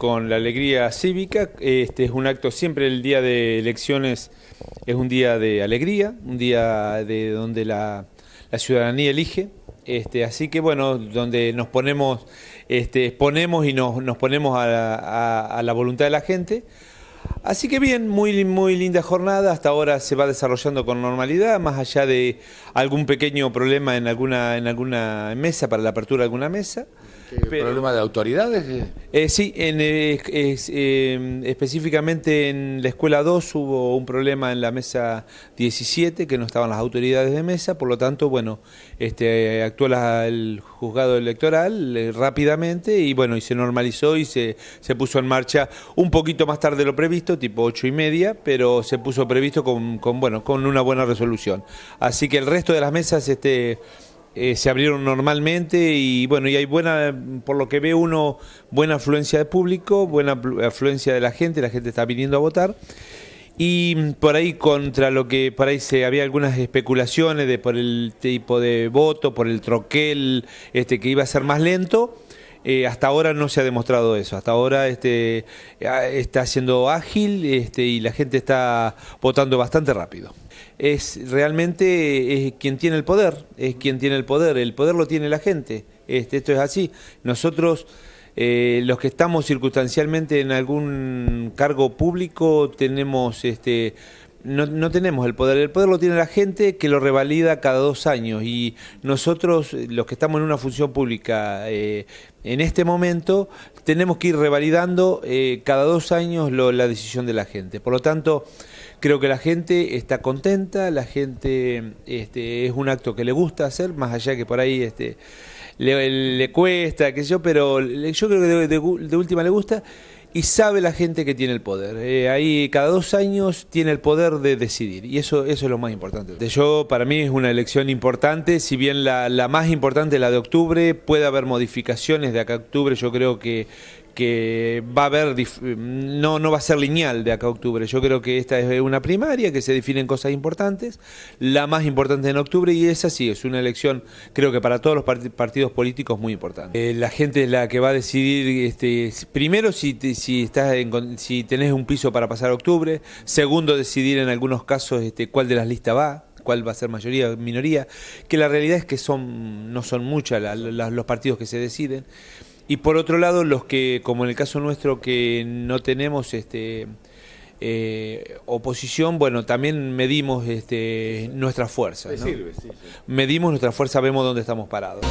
con la alegría cívica. Este es un acto siempre el día de elecciones es un día de alegría, un día de donde la, la ciudadanía elige. Este, así que bueno, donde nos ponemos, este, y nos, nos ponemos a, a la voluntad de la gente. Así que bien, muy, muy linda jornada, hasta ahora se va desarrollando con normalidad, más allá de algún pequeño problema en alguna, en alguna mesa, para la apertura de alguna mesa. ¿Problema de autoridades? Eh, sí, en, eh, em, específicamente en la escuela 2 hubo un problema en la mesa 17, que no estaban las autoridades de mesa, por lo tanto, bueno, este, actuó el juzgado electoral eh, rápidamente y bueno, y se normalizó y se, se puso en marcha un poquito más tarde de lo previsto tipo ocho y media, pero se puso previsto con, bueno, con una buena resolución. Así que el resto de las mesas este, eh, se abrieron normalmente y bueno, y hay buena, por lo que ve uno, buena afluencia de público, buena afluencia de la gente, la gente está viniendo a votar. Y por ahí contra lo que por ahí se había algunas especulaciones de por el tipo de voto, por el troquel, este que iba a ser más lento. Eh, hasta ahora no se ha demostrado eso. Hasta ahora este, ah, está siendo ágil este, y la gente está votando bastante rápido. Es realmente quien tiene el poder, es quien tiene el poder. El poder lo tiene la gente. Este, esto es así. Nosotros. Eh, los que estamos circunstancialmente en algún cargo público tenemos este, no, no, tenemos el poder. El poder lo tiene la gente que lo revalida cada dos años. Y nosotros, eh, los que estamos en una función pública eh, en este momento, tenemos que ir revalidando eh, cada dos años lo, la decisión de la gente. Por lo tanto, creo que la gente está contenta, la gente este, es un acto que le gusta hacer, más allá que por ahí este, le, cuesta, qué sé yo, pero yo creo que de última le gusta y sabe la gente que tiene el poder. Eh, ahí cada dos años tiene el poder de decidir y eso, eso es lo más importante. Yo, para mí es una elección importante, si bien la, más importante, la de octubre, puede haber modificaciones de acá a octubre, yo creo que, que va a haber, no, no va a ser lineal de acá a octubre. Yo creo que esta es una primaria, que se definen cosas importantes, la más importante en octubre, y esa sí, es una elección, creo que para todos los partidos políticos muy importante. Eh, la gente es la que va a decidir, este, primero, si, si, estás si tenés un piso para pasar octubre, segundo, decidir en algunos casos este, cuál de las listas va, cuál va a ser mayoría o minoría, que la realidad es que son, no son muchas los partidos que se deciden. Y por otro lado, los que, como en el caso nuestro, que no tenemos este eh, oposición, bueno, también medimos este, nuestras fuerzas. Medimos nuestra fuerza, vemos dónde estamos parados.